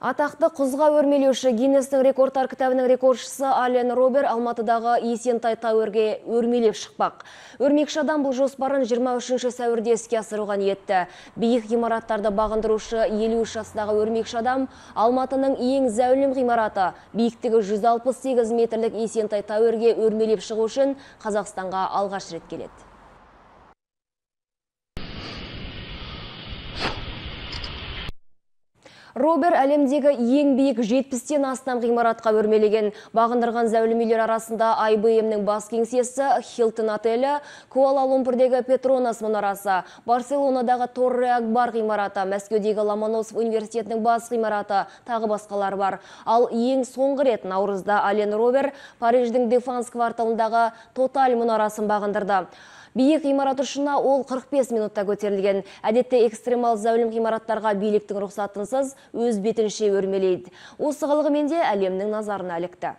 Атақты қызға өрмелеуші Гиннестің рекордтар кітабының рекордшысы Ален Робер Алматыдағы Есентай Тауэрге өрмелеп шықпақ. Өрмекші адам бұл жоспарын 23-ші сәуірде іске асыруған етті. Биік ғимараттарды бағындырушы 53 жастағы өрмекші адам Алматының ең зәулім ғимараты биіктігі 168 метрлік Есентай Тауэрге өрмелеп шығу үшін Қазақстанға алғаш рет келеді. Робер әлемдегі ең биік 70-тен астам ғимаратқа өрмелеген бағындырған зәулім арасында IBM-нің бас кеңсесі, Хилтон отелі, Куала лумпырдегі Петронас мұнарасы, Барселонадағы Торре Акбар ғимараты, Мәскеудегі Ломоносов университетінің бас ғимараты, тағы басқалар бар. Ал ең соңғы рет наурызда Ален Робер Париждің Дефанс кварталындағы Тоталь мұнарасын бағындырды. Биік ғимарат ұшына ол 45 минутта көтерілген. Әдетте экстремал зәулім ғимараттарға бейліктің рұқсатынсыз өз бетінше өрмелейді. Осы ғылғы менде әлемнің назарына әлікті.